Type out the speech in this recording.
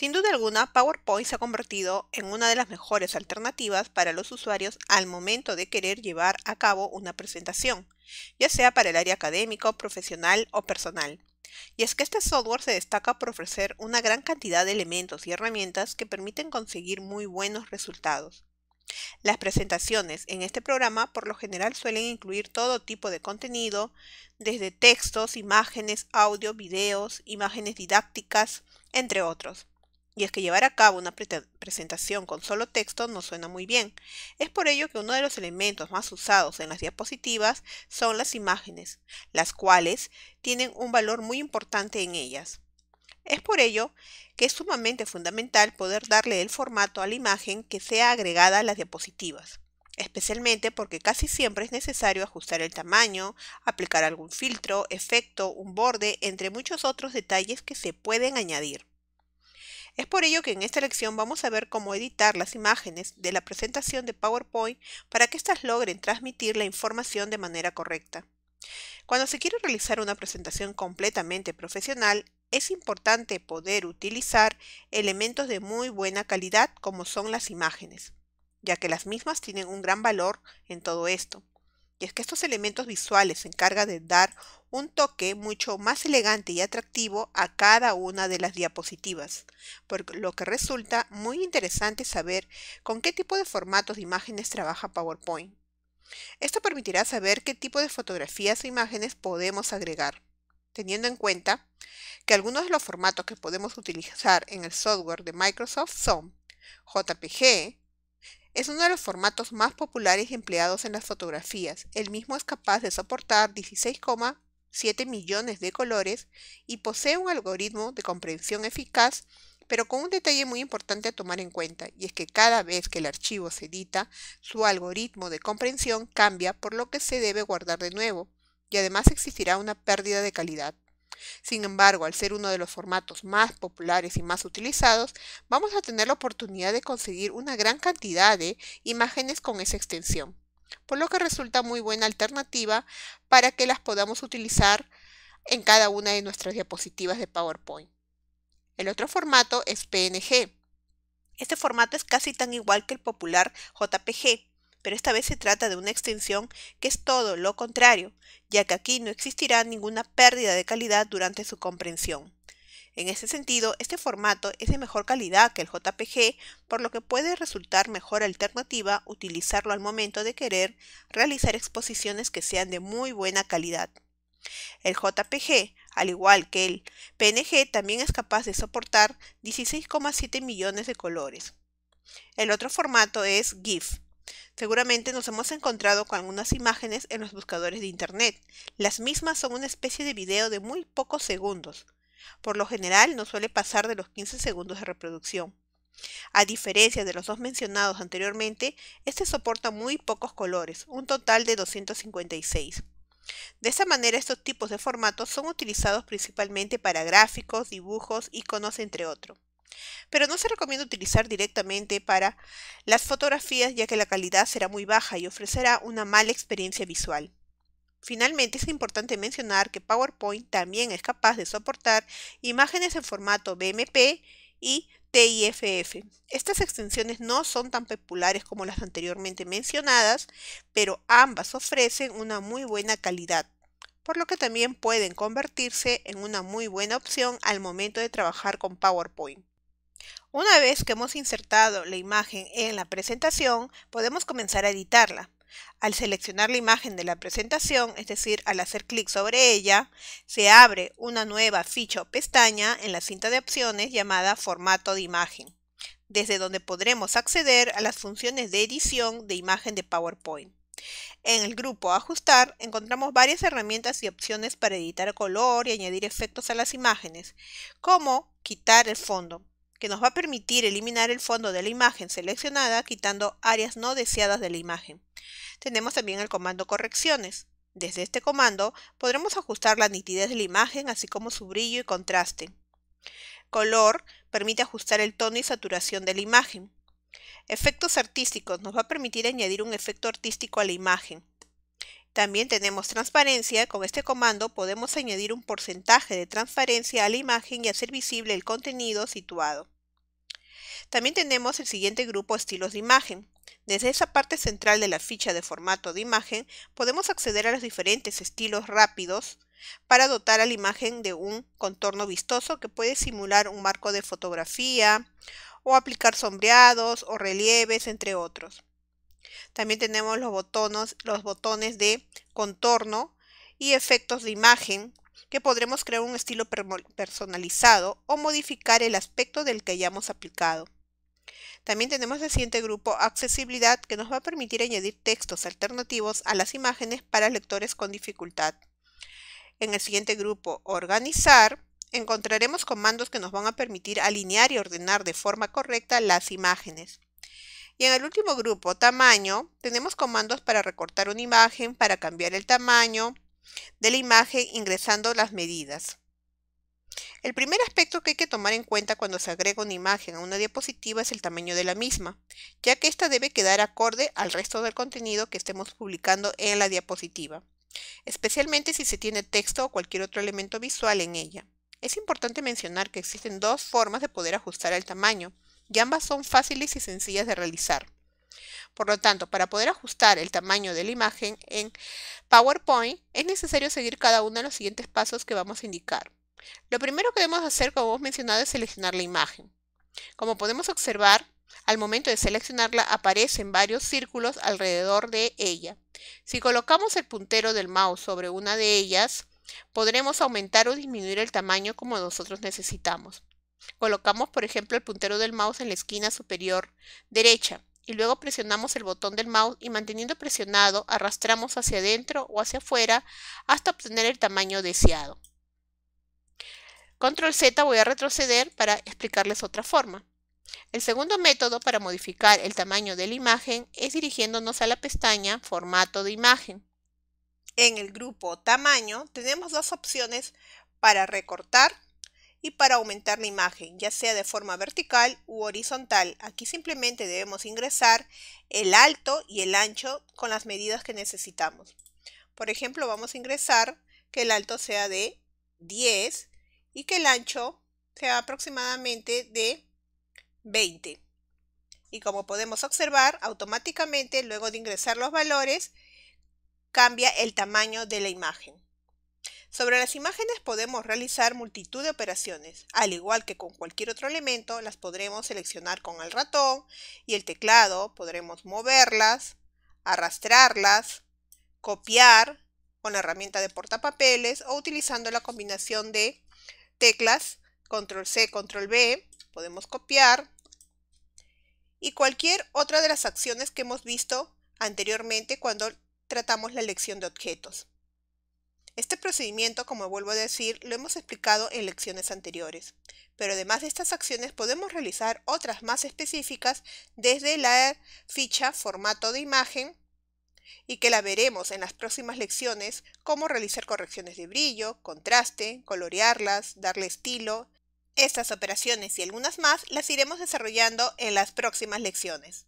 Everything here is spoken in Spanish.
Sin duda alguna, PowerPoint se ha convertido en una de las mejores alternativas para los usuarios al momento de querer llevar a cabo una presentación, ya sea para el área académico, profesional o personal. Y es que este software se destaca por ofrecer una gran cantidad de elementos y herramientas que permiten conseguir muy buenos resultados. Las presentaciones en este programa por lo general suelen incluir todo tipo de contenido, desde textos, imágenes, audio, videos, imágenes didácticas, entre otros. Y es que llevar a cabo una presentación con solo texto no suena muy bien. Es por ello que uno de los elementos más usados en las diapositivas son las imágenes, las cuales tienen un valor muy importante en ellas. Es por ello que es sumamente fundamental poder darle el formato a la imagen que sea agregada a las diapositivas, especialmente porque casi siempre es necesario ajustar el tamaño, aplicar algún filtro, efecto, un borde, entre muchos otros detalles que se pueden añadir. Es por ello que en esta lección vamos a ver cómo editar las imágenes de la presentación de PowerPoint para que éstas logren transmitir la información de manera correcta. Cuando se quiere realizar una presentación completamente profesional, es importante poder utilizar elementos de muy buena calidad como son las imágenes, ya que las mismas tienen un gran valor en todo esto. Y es que estos elementos visuales se encargan de dar un toque mucho más elegante y atractivo a cada una de las diapositivas, por lo que resulta muy interesante saber con qué tipo de formatos de imágenes trabaja PowerPoint. Esto permitirá saber qué tipo de fotografías e imágenes podemos agregar, teniendo en cuenta que algunos de los formatos que podemos utilizar en el software de Microsoft son JPG, es uno de los formatos más populares empleados en las fotografías. El mismo es capaz de soportar 16,7 millones de colores y posee un algoritmo de comprensión eficaz, pero con un detalle muy importante a tomar en cuenta, y es que cada vez que el archivo se edita, su algoritmo de comprensión cambia por lo que se debe guardar de nuevo, y además existirá una pérdida de calidad. Sin embargo, al ser uno de los formatos más populares y más utilizados, vamos a tener la oportunidad de conseguir una gran cantidad de imágenes con esa extensión, por lo que resulta muy buena alternativa para que las podamos utilizar en cada una de nuestras diapositivas de PowerPoint. El otro formato es PNG. Este formato es casi tan igual que el popular JPG, pero esta vez se trata de una extensión que es todo lo contrario, ya que aquí no existirá ninguna pérdida de calidad durante su comprensión. En ese sentido, este formato es de mejor calidad que el JPG, por lo que puede resultar mejor alternativa utilizarlo al momento de querer realizar exposiciones que sean de muy buena calidad. El JPG, al igual que el PNG, también es capaz de soportar 16,7 millones de colores. El otro formato es GIF, Seguramente nos hemos encontrado con algunas imágenes en los buscadores de Internet. Las mismas son una especie de video de muy pocos segundos. Por lo general no suele pasar de los 15 segundos de reproducción. A diferencia de los dos mencionados anteriormente, este soporta muy pocos colores, un total de 256. De esta manera, estos tipos de formatos son utilizados principalmente para gráficos, dibujos, iconos, entre otros pero no se recomienda utilizar directamente para las fotografías ya que la calidad será muy baja y ofrecerá una mala experiencia visual. Finalmente, es importante mencionar que PowerPoint también es capaz de soportar imágenes en formato BMP y TIFF. Estas extensiones no son tan populares como las anteriormente mencionadas, pero ambas ofrecen una muy buena calidad, por lo que también pueden convertirse en una muy buena opción al momento de trabajar con PowerPoint. Una vez que hemos insertado la imagen en la presentación, podemos comenzar a editarla. Al seleccionar la imagen de la presentación, es decir, al hacer clic sobre ella, se abre una nueva ficha o pestaña en la cinta de opciones llamada Formato de imagen, desde donde podremos acceder a las funciones de edición de imagen de PowerPoint. En el grupo Ajustar encontramos varias herramientas y opciones para editar color y añadir efectos a las imágenes, como quitar el fondo, que nos va a permitir eliminar el fondo de la imagen seleccionada quitando áreas no deseadas de la imagen. Tenemos también el comando correcciones. Desde este comando podremos ajustar la nitidez de la imagen así como su brillo y contraste. Color permite ajustar el tono y saturación de la imagen. Efectos artísticos nos va a permitir añadir un efecto artístico a la imagen. También tenemos transparencia. Con este comando podemos añadir un porcentaje de transparencia a la imagen y hacer visible el contenido situado. También tenemos el siguiente grupo estilos de imagen. Desde esa parte central de la ficha de formato de imagen podemos acceder a los diferentes estilos rápidos para dotar a la imagen de un contorno vistoso que puede simular un marco de fotografía o aplicar sombreados o relieves, entre otros. También tenemos los botones, los botones de contorno y efectos de imagen que podremos crear un estilo personalizado o modificar el aspecto del que hayamos aplicado. También tenemos el siguiente grupo Accesibilidad que nos va a permitir añadir textos alternativos a las imágenes para lectores con dificultad. En el siguiente grupo Organizar encontraremos comandos que nos van a permitir alinear y ordenar de forma correcta las imágenes. Y en el último grupo, tamaño, tenemos comandos para recortar una imagen, para cambiar el tamaño de la imagen ingresando las medidas. El primer aspecto que hay que tomar en cuenta cuando se agrega una imagen a una diapositiva es el tamaño de la misma, ya que ésta debe quedar acorde al resto del contenido que estemos publicando en la diapositiva, especialmente si se tiene texto o cualquier otro elemento visual en ella. Es importante mencionar que existen dos formas de poder ajustar el tamaño y ambas son fáciles y sencillas de realizar. Por lo tanto, para poder ajustar el tamaño de la imagen en PowerPoint es necesario seguir cada uno de los siguientes pasos que vamos a indicar. Lo primero que debemos hacer, como hemos mencionado, es seleccionar la imagen. Como podemos observar, al momento de seleccionarla aparecen varios círculos alrededor de ella. Si colocamos el puntero del mouse sobre una de ellas, podremos aumentar o disminuir el tamaño como nosotros necesitamos. Colocamos, por ejemplo, el puntero del mouse en la esquina superior derecha y luego presionamos el botón del mouse y manteniendo presionado arrastramos hacia adentro o hacia afuera hasta obtener el tamaño deseado. Control Z voy a retroceder para explicarles otra forma. El segundo método para modificar el tamaño de la imagen es dirigiéndonos a la pestaña Formato de imagen. En el grupo Tamaño tenemos dos opciones para recortar y para aumentar la imagen, ya sea de forma vertical u horizontal. Aquí simplemente debemos ingresar el alto y el ancho con las medidas que necesitamos. Por ejemplo, vamos a ingresar que el alto sea de 10 y que el ancho sea aproximadamente de 20. Y como podemos observar, automáticamente luego de ingresar los valores, cambia el tamaño de la imagen. Sobre las imágenes podemos realizar multitud de operaciones. Al igual que con cualquier otro elemento, las podremos seleccionar con el ratón y el teclado, podremos moverlas, arrastrarlas, copiar con la herramienta de portapapeles o utilizando la combinación de teclas control C, control B, podemos copiar y cualquier otra de las acciones que hemos visto anteriormente cuando tratamos la elección de objetos. Este procedimiento, como vuelvo a decir, lo hemos explicado en lecciones anteriores, pero además de estas acciones podemos realizar otras más específicas desde la ficha formato de imagen y que la veremos en las próximas lecciones, cómo realizar correcciones de brillo, contraste, colorearlas, darle estilo. Estas operaciones y algunas más las iremos desarrollando en las próximas lecciones.